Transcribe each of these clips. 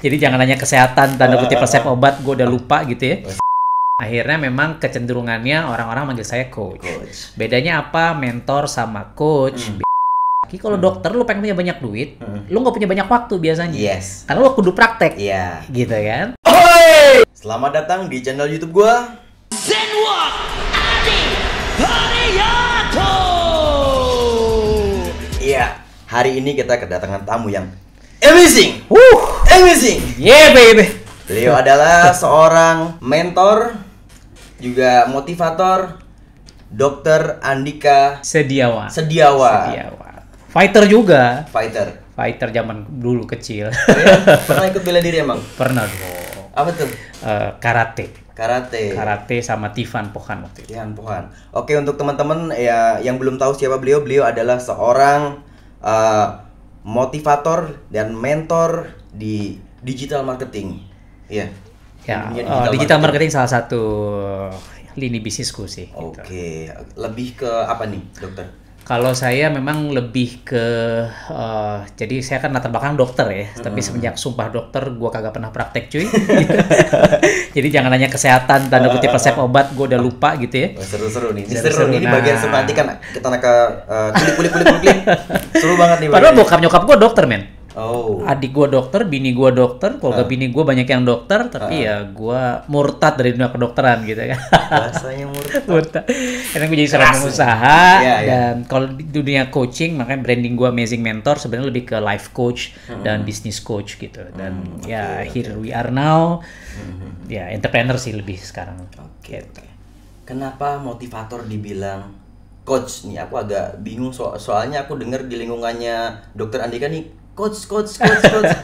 Jadi jangan nanya kesehatan tanda kutip resep obat gue udah lupa gitu ya. Akhirnya memang kecenderungannya orang-orang manggil saya coach. coach. Bedanya apa mentor sama coach? Hmm. kalau hmm. dokter lu pengen punya banyak duit, hmm. lu nggak punya banyak waktu biasanya. Yes. Karena lu kudu praktek. Iya. Yeah. Gitu kan? Oi! Selamat datang di channel YouTube gue. Zenwa Adi Pariyato. Iya, hari ini kita kedatangan tamu yang Amazing. Woo. Amazing. Yeah, baby. Beliau adalah seorang mentor juga motivator dokter Andika Sediawan. Sediawan. Sediawan. Fighter juga. Fighter. Fighter zaman dulu kecil. Ya, pernah ikut bela diri emang? Pernah dong. Apa tuh? Uh, karate. Karate. Karate sama Tivan Pohan waktu itu. Tivan Pohan. Oke, untuk teman-teman ya yang belum tahu siapa beliau, beliau adalah seorang uh, motivator dan mentor di digital marketing. Iya. Ya, eh, digital, oh, digital marketing. marketing salah satu lini bisnisku sih. Gitu. Oke, okay. gitu. lebih ke apa nih, dokter? Kalau saya memang lebih ke uh, jadi saya kan latar belakang dokter ya, hmm. tapi semenjak sumpah dokter gua kagak pernah praktek cuy. jadi jangan nanya kesehatan tanda kutip ah, ah, resep ah. obat gua udah lupa gitu ya. seru-seru nih. Seru, seru, seru. Ini nah. bagian sempat kan kita nak ke uh, kulit kulit kulit kulit. seru banget nih. Padahal bokap nyokap gua dokter men. Oh. Adik gue dokter, bini gue dokter, keluarga uh. Ah. bini gue banyak yang dokter, tapi uh. ya gue murtad dari dunia kedokteran gitu kan. Ya. Rasanya murtad. murtad. Karena gue jadi seorang pengusaha yeah, yeah. dan kalau di dunia coaching makanya branding gue amazing mentor sebenarnya lebih ke life coach hmm. dan business coach gitu. Dan hmm, ya okay, here okay. we are now. Hmm. Ya entrepreneur sih lebih sekarang. Oke. Okay, gitu. Kenapa motivator dibilang coach nih? Aku agak bingung so soalnya aku dengar di lingkungannya dokter Andika nih coach coach coach coach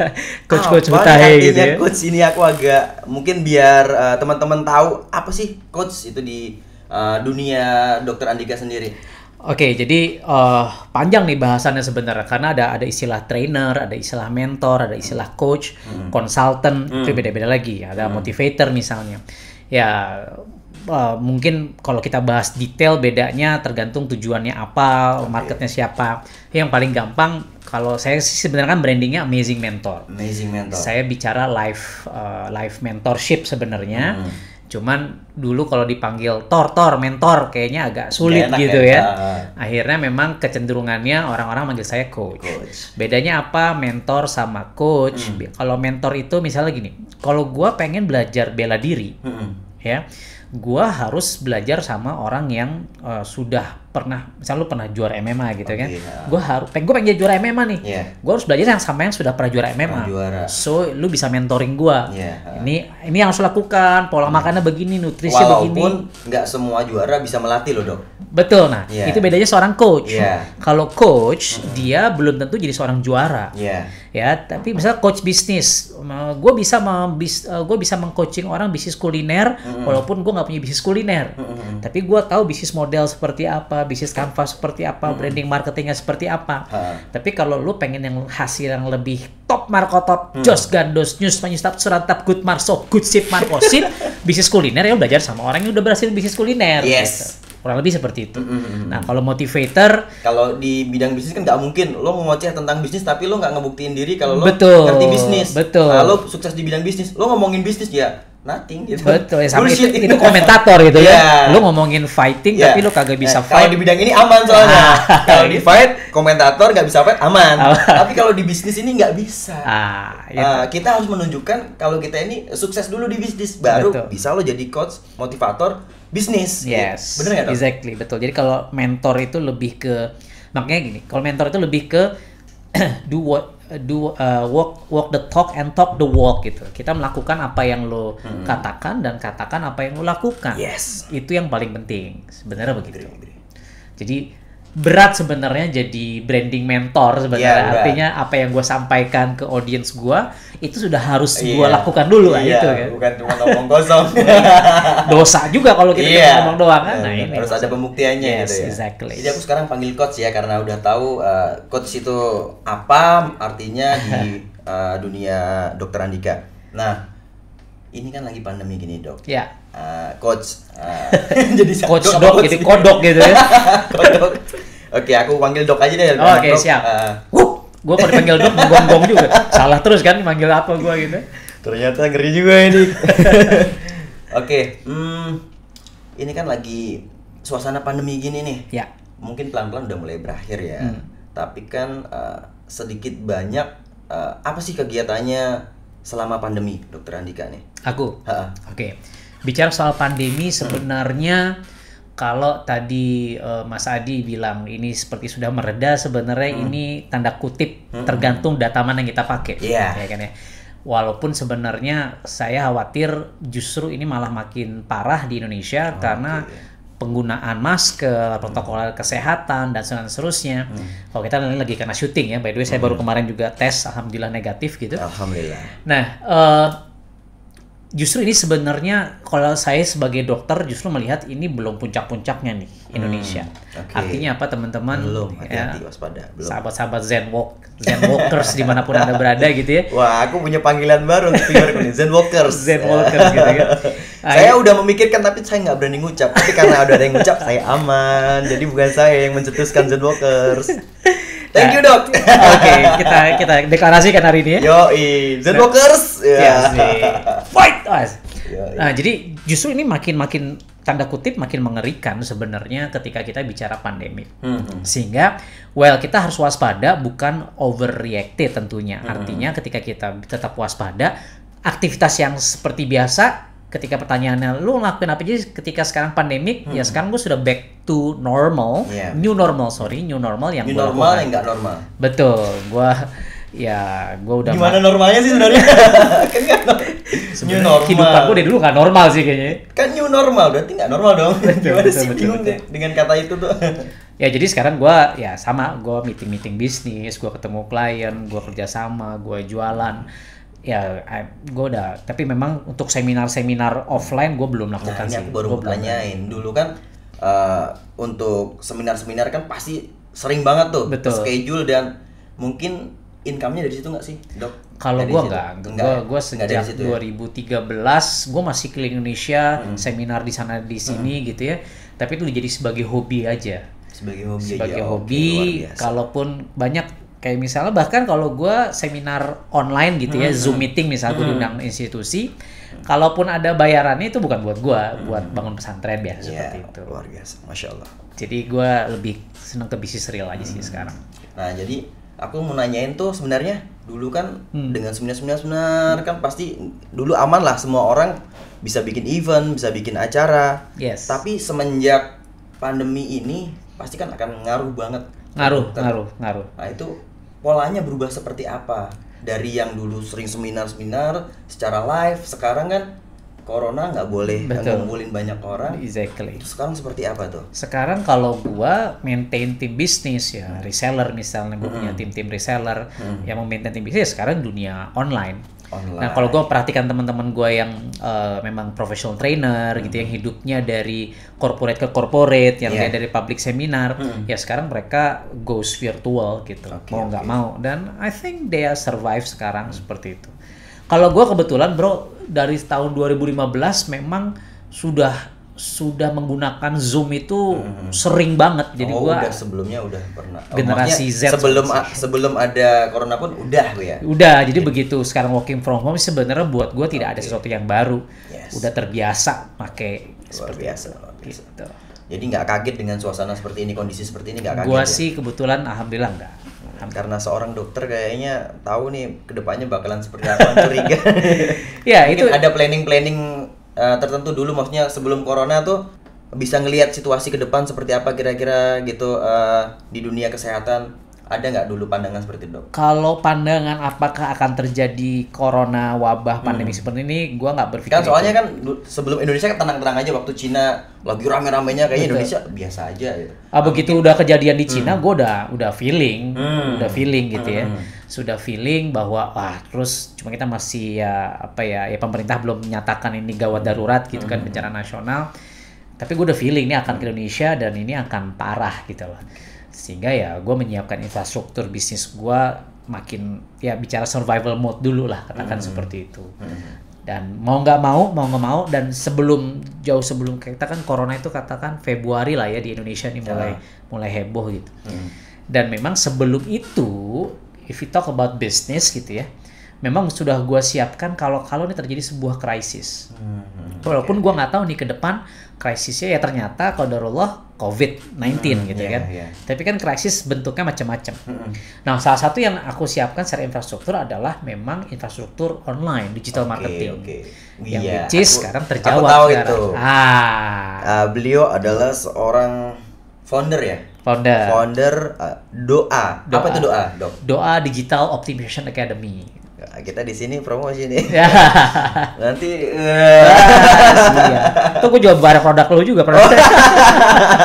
coach coach coach coach gitu ya coach ini aku agak mungkin biar uh, teman-teman tahu apa sih coach itu di uh, dunia dokter Andika sendiri Oke, okay, jadi uh, panjang nih bahasannya sebenarnya karena ada ada istilah trainer, ada istilah mentor, ada istilah coach, hmm. konsultan, hmm. itu beda-beda lagi. Ada hmm. motivator misalnya. Ya uh, mungkin kalau kita bahas detail bedanya tergantung tujuannya apa, okay. marketnya siapa. Yang paling gampang kalau saya sih sebenarnya kan brandingnya amazing mentor. Amazing mentor. Saya bicara live uh, live mentorship sebenarnya. Hmm. Cuman dulu kalau dipanggil tor tor mentor kayaknya agak sulit enak gitu ya. ya. Akhirnya memang kecenderungannya orang-orang manggil saya coach. coach. Bedanya apa mentor sama coach? Hmm. Kalau mentor itu misalnya gini, kalau gua pengen belajar bela diri, hmm. ya, gua harus belajar sama orang yang uh, sudah pernah misalnya lu pernah juara MMA gitu okay, ya kan yeah. gue harus peng eh, gue pengen jadi juara MMA nih yeah. gue harus belajar yang sama yang sudah pernah juara MMA juara. so lu bisa mentoring gue iya, yeah. ini ini yang harus lakukan pola hmm. makannya begini nutrisi Walaupun begini walaupun nggak semua juara bisa melatih lo dok betul nah yeah. itu bedanya seorang coach yeah. kalau coach hmm. dia belum tentu jadi seorang juara yeah. ya tapi misalnya coach bisnis gue bisa membis eh, gue bisa mengcoaching orang bisnis kuliner hmm. walaupun gue nggak punya bisnis kuliner hmm. hmm, hmm. tapi gue tahu bisnis model seperti apa bisnis kanvas seperti apa, hmm. branding marketingnya seperti apa. Tapi kalau lu pengen yang hasil yang lebih top markotop top, hmm. jos gandos news penyustap surantap good marso good sip Marco sip, bisnis kuliner ya belajar sama orang yang udah berhasil bisnis kuliner. Yes. Gitu kurang lebih seperti itu. Mm-hmm. Nah, kalau motivator, kalau di bidang bisnis kan nggak mungkin lo ngoceh tentang bisnis tapi lo nggak ngebuktiin diri kalau lo betul, ngerti bisnis. Betul. Kalau nah, sukses di bidang bisnis, lo ngomongin bisnis ya nothing gitu. Betul ya sama itu, itu komentator gitu ya. yeah. ya. Lu ngomongin fighting yeah. tapi lu kagak bisa nah, fight. Kalau di bidang ini aman soalnya. Ah. kalau di fight komentator gak bisa fight aman. aman. tapi kalau di bisnis ini nggak bisa. Ah, iya. uh, kita harus menunjukkan kalau kita ini sukses dulu di bisnis baru Betul. bisa lo jadi coach, motivator bisnis. Yes. Gitu. Bener nggak? Exactly betul. Jadi kalau mentor itu lebih ke makanya gini. Kalau mentor itu lebih ke do what Uh, do uh, walk walk the talk and talk the walk gitu. Kita melakukan apa yang lo hmm. katakan dan katakan apa yang lo lakukan. Yes. Itu yang paling penting. Sebenarnya begitu. Jadi berat sebenarnya jadi branding mentor sebenarnya yeah, iya, artinya apa yang gue sampaikan ke audience gue itu sudah harus yeah. gue lakukan dulu yeah, iya, gitu kan bukan cuma ngomong kosong iya. dosa juga kalau kita yeah. ngomong doang kan nah, ini harus ada pembuktiannya yes, gitu ya exactly. jadi aku sekarang panggil coach ya karena udah tahu uh, coach itu apa artinya di uh, dunia dokter Andika nah ini kan lagi pandemi gini dok yeah uh, coach uh, jadi coach dok, coach gitu kodok gitu ya kodok oke aku panggil dok aja deh oh, oke okay, siap eh. uh, gue kalau dipanggil dok menggonggong juga salah terus kan manggil apa gue gitu ternyata ngeri juga ini oke okay, hmm, ini kan lagi suasana pandemi gini nih ya mungkin pelan-pelan udah mulai berakhir ya hmm. tapi kan uh, sedikit banyak uh, apa sih kegiatannya selama pandemi dokter Andika nih aku oke okay bicara soal pandemi sebenarnya hmm. kalau tadi uh, Mas Adi bilang ini seperti sudah mereda sebenarnya hmm. ini tanda kutip hmm. tergantung data mana yang kita pakai yeah. ya kan ya walaupun sebenarnya saya khawatir justru ini malah makin parah di Indonesia oh, karena okay. penggunaan masker, hmm. protokol hmm. kesehatan dan seterusnya. Hmm. Kalau kita lagi karena syuting ya, by the way saya hmm. baru kemarin juga tes, alhamdulillah negatif gitu. Alhamdulillah. Nah, uh, justru ini sebenarnya kalau saya sebagai dokter justru melihat ini belum puncak-puncaknya nih hmm, Indonesia. Hmm, okay. Artinya apa teman-teman? Belum, ya. hati-hati ya, waspada. Belum. Sahabat-sahabat Zen Walk, Zen Walkers dimanapun anda berada gitu ya. Wah, aku punya panggilan baru untuk ini, Zen Walkers. Zen Walkers gitu ya. saya udah memikirkan tapi saya nggak berani ngucap. Tapi karena udah ada yang ngucap, saya aman. Jadi bukan saya yang mencetuskan Zen Walkers. Thank you dok. Oke, okay, kita kita deklarasikan hari ini ya. Yo, Zen nah. Walkers. Ya. Yeah. Yes, fight us. Iya, iya. Nah, jadi justru ini makin-makin tanda kutip makin mengerikan sebenarnya ketika kita bicara pandemi. Hmm. Sehingga well kita harus waspada bukan overreacted tentunya. Hmm. Artinya ketika kita tetap waspada, aktivitas yang seperti biasa ketika pertanyaannya lu ngelakuin apa aja ketika sekarang pandemik ya, hmm. ya sekarang gue sudah back to normal yeah. new normal sorry new normal yang new normal yang nggak normal betul gue ya gue udah gimana normalnya sih sebenarnya kan sebenernya new normal hidup aku dari dulu nggak normal sih kayaknya kan new normal berarti tinggal normal dong betul, gimana betul, sih betul, bingung betul. dengan kata itu tuh ya jadi sekarang gue ya sama gue meeting meeting bisnis gue ketemu klien gue kerja sama gue jualan ya gue udah tapi memang untuk seminar seminar offline gue belum nah, lakukan nah, sih. aku baru gua tanyain dulu kan uh, untuk seminar seminar kan pasti sering banget tuh Betul. schedule dan mungkin income-nya dari situ nggak sih, dok? Kalau gue nggak, gue gue ya? sejak situ, ya? belas gue masih keliling Indonesia, hmm. seminar di sana di hmm. sini hmm. gitu ya. Tapi itu jadi sebagai hobi aja. Sebagai hobi. Sebagai aja. hobi, okay, kalaupun banyak kayak misalnya bahkan kalau gue seminar online gitu ya, hmm, Zoom hmm. meeting misalnya hmm. diundang institusi, kalaupun ada bayarannya itu bukan buat gue, hmm. buat bangun pesantren biasa yeah, seperti itu. Luar biasa, masya Allah. Jadi gue lebih senang ke bisnis real aja hmm. sih sekarang. Nah jadi aku mau nanyain tuh sebenarnya dulu kan hmm. dengan seminar-seminar kan pasti dulu aman lah semua orang bisa bikin event, bisa bikin acara. Yes. Tapi semenjak pandemi ini pasti kan akan ngaruh banget. Ngaruh, kan? ngaruh, ngaruh. Nah, itu polanya berubah seperti apa? Dari yang dulu sering seminar-seminar secara live, sekarang kan corona nggak boleh Betul. ngumpulin banyak orang. Exactly. Terus sekarang seperti apa tuh? Sekarang kalau gua maintain tim bisnis ya, reseller misalnya gua punya tim-tim reseller mm -hmm. yang maintain tim bisnis ya sekarang dunia online. Nah, online. Nah kalau gue perhatikan teman-teman gue yang uh, memang professional trainer -hmm. gitu yang hidupnya dari corporate ke corporate yang yeah. dari public seminar -hmm. ya sekarang mereka goes virtual gitu okay, mau nggak okay. mau dan I think they survive sekarang -hmm. seperti itu. Kalau gue kebetulan bro dari tahun 2015 memang sudah sudah menggunakan Zoom itu hmm. sering banget. Jadi oh, gua udah sebelumnya udah pernah. Oh, generasi Z sebelum a, sebelum ada corona pun udah ya. Udah, jadi yeah. begitu sekarang working from home sebenarnya buat gua tidak okay. ada sesuatu yang baru. Yes. Udah terbiasa pakai seperti biasa. Gitu. Jadi nggak kaget dengan suasana seperti ini, kondisi seperti ini nggak kaget. Gua ya? sih kebetulan alhamdulillah nggak. Kan karena seorang dokter kayaknya tahu nih kedepannya bakalan seperti apa curiga ya Mungkin itu ada planning planning uh, eh, tertentu dulu maksudnya sebelum corona tuh bisa ngelihat situasi ke depan seperti apa kira-kira gitu uh, di dunia kesehatan ada nggak dulu pandangan seperti dok? Kalau pandangan apakah akan terjadi corona wabah pandemi hmm. seperti ini, gue nggak berpikir. Kan soalnya itu. kan sebelum Indonesia kan tenang-tenang aja waktu Cina lagi rame-ramenya kayaknya Betul. Indonesia biasa aja. Gitu. Ah begitu Amin. udah kejadian di hmm. Cina, hmm. gue udah udah feeling, hmm. udah feeling gitu ya. hmm. ya, sudah feeling bahwa wah terus cuma kita masih ya apa ya ya pemerintah belum menyatakan ini gawat darurat gitu kan, hmm. kan bencana nasional. Tapi gue udah feeling ini akan ke Indonesia dan ini akan parah gitu loh sehingga ya gue menyiapkan infrastruktur bisnis gue makin ya bicara survival mode dulu lah katakan hmm. seperti itu hmm. dan mau nggak mau mau nggak mau dan sebelum jauh sebelum kita kan corona itu katakan Februari lah ya di Indonesia ini mulai yeah. mulai heboh gitu hmm. dan memang sebelum itu if we talk about business gitu ya memang sudah gue siapkan kalau kalau ini terjadi sebuah krisis. Hmm, Walaupun okay. gue nggak tahu nih ke depan krisisnya ya ternyata kalau Allah COVID-19 hmm, gitu yeah, kan. Yeah. Tapi kan krisis bentuknya macam-macam. Hmm, hmm. Nah salah satu yang aku siapkan secara infrastruktur adalah memang infrastruktur online digital okay, marketing. Okay. Yang yeah, which is aku, sekarang terjawab aku tahu Itu. Ah. Uh, beliau adalah seorang founder ya founder founder uh, doa. doa apa itu doa dok doa digital optimization academy Nah, kita di sini promosi nih. Ya. Nanti eh. Itu iya. Tuh gue jual barang produk lo juga produk. Oh.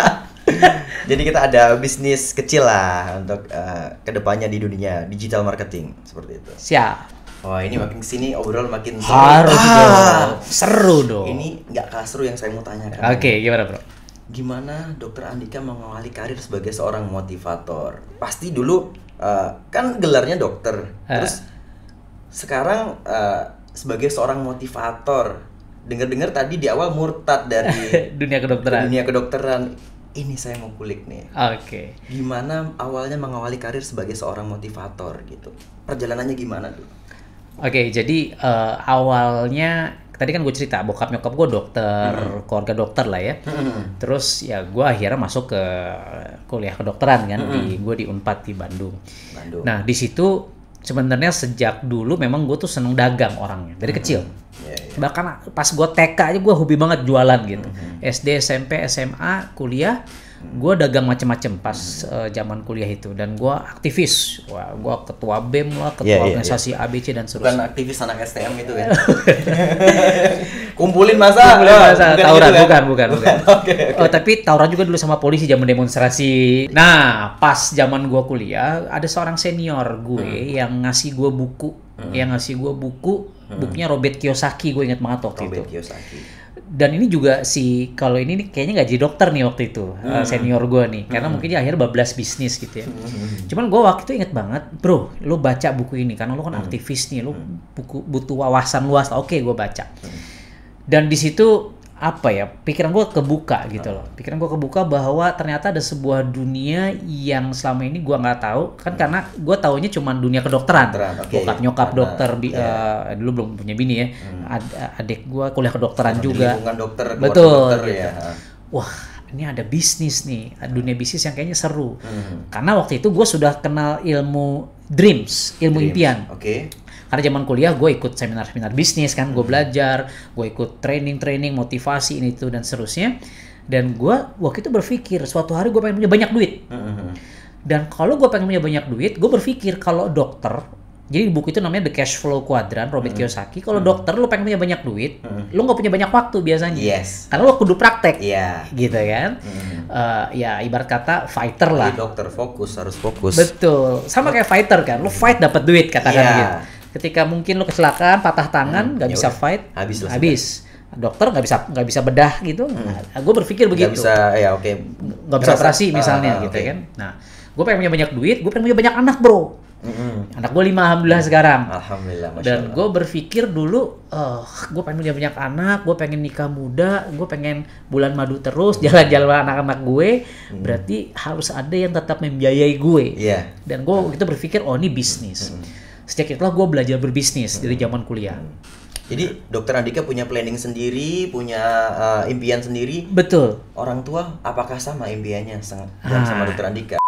Jadi kita ada bisnis kecil lah untuk uh, kedepannya di dunia digital marketing seperti itu. Siap. Wah oh, ini makin sini obrol makin seru. Harus ah, Seru dong. Ini nggak kalah seru yang saya mau tanyakan. Oke, okay, gimana bro? Gimana dokter Andika mengawali karir sebagai seorang motivator? Pasti dulu uh, kan gelarnya dokter, terus sekarang uh, sebagai seorang motivator dengar-dengar tadi di awal murtad dari dunia kedokteran dunia kedokteran ini saya mau kulik nih oke okay. gimana awalnya mengawali karir sebagai seorang motivator gitu perjalanannya gimana tuh oke okay, jadi uh, awalnya tadi kan gue cerita bokap nyokap gue dokter hmm keluarga dokter lah ya hmm terus ya gue akhirnya masuk ke kuliah kedokteran kan hmm di gue di unpad di Bandung, Bandung. nah di situ sebenarnya sejak dulu memang gue tuh seneng dagang orangnya dari hmm. kecil yeah, yeah. bahkan pas gue TK aja gue hobi banget jualan gitu hmm. SD SMP SMA kuliah gue dagang macam-macam pas uh, zaman kuliah itu dan gue aktivis wah gue ketua bem lah ketua yeah, iya, iya. organisasi yeah, ABC dan seterusnya bukan aktivis anak STM gitu ya kumpulin masa kumpulin oh, masa bukan tawuran gitu, kan? bukan bukan bukan, okay, okay. Oh, tapi tauran juga dulu sama polisi zaman demonstrasi nah pas zaman gue kuliah ada seorang senior gue hmm. yang ngasih gue buku hmm. yang ngasih gue buku hmm. bukunya Robert Kiyosaki gue ingat banget waktu Robert itu Kiyosaki dan ini juga si kalau ini nih kayaknya nggak jadi dokter nih waktu itu eh, hmm. senior gue nih karena hmm. mungkin dia akhirnya bablas bisnis gitu ya hmm. cuman gue waktu itu inget banget bro lo baca buku ini karena lo kan hmm. aktivis nih lo hmm. buku butuh wawasan luas oke gue baca hmm. dan di situ apa ya pikiran gue kebuka gitu nah. loh pikiran gue kebuka bahwa ternyata ada sebuah dunia yang selama ini gue nggak tahu kan nah. karena gue taunya cuma dunia kedokteran Dokteran, okay. nyokap karena, dokter bi uh, dulu belum punya bini ya hmm. Ad, adik gue kuliah kedokteran Sama juga dokter, betul dokter, gitu. ya. wah ini ada bisnis nih hmm. dunia bisnis yang kayaknya seru hmm. karena waktu itu gue sudah kenal ilmu dreams ilmu dreams. impian okay karena zaman kuliah gue ikut seminar-seminar bisnis kan gue hmm. belajar gue ikut training-training motivasi ini itu dan seterusnya dan gue waktu itu berpikir suatu hari gue pengen punya banyak duit dan kalau gue pengen punya banyak duit gue berpikir kalau dokter jadi buku itu namanya The Cash Flow Quadrant Robert hmm. Kiyosaki. Kalau hmm. dokter lu pengen punya banyak duit, hmm. lu nggak punya banyak waktu biasanya. Yes. Karena lu kudu praktek. Iya. Yeah. Gitu kan. Hmm. Uh, ya ibarat kata fighter lah. Jadi dokter fokus harus fokus. Betul. Sama kayak fighter kan. Lu fight dapat duit katakan yeah. Iya. gitu ketika mungkin lo kecelakaan patah tangan hmm, nggak hmm, bisa fight habis habis dokter nggak bisa nggak bisa bedah gitu hmm. nah, nah gue berpikir begitu nggak bisa ya oke okay. nggak bisa operasi misalnya ah, gitu okay. kan nah gue pengen punya banyak duit gue pengen punya banyak anak bro Mm-hmm. Anak gue lima alhamdulillah sekarang. Alhamdulillah. Masya Dan gue berpikir dulu, uh, gue pengen punya banyak anak, gue pengen nikah muda, gue pengen bulan madu terus, mm-hmm. jalan-jalan anak-anak gue. Mm-hmm. Berarti harus ada yang tetap membiayai gue. Yeah. Dan gue mm-hmm. itu berpikir, oh ini bisnis. Mm-hmm sejak itulah gue belajar berbisnis hmm. dari zaman kuliah. Hmm. Jadi dokter Andika punya planning sendiri, punya uh, impian sendiri. Betul. Orang tua apakah sama impiannya sama, ah. sama dokter Andika?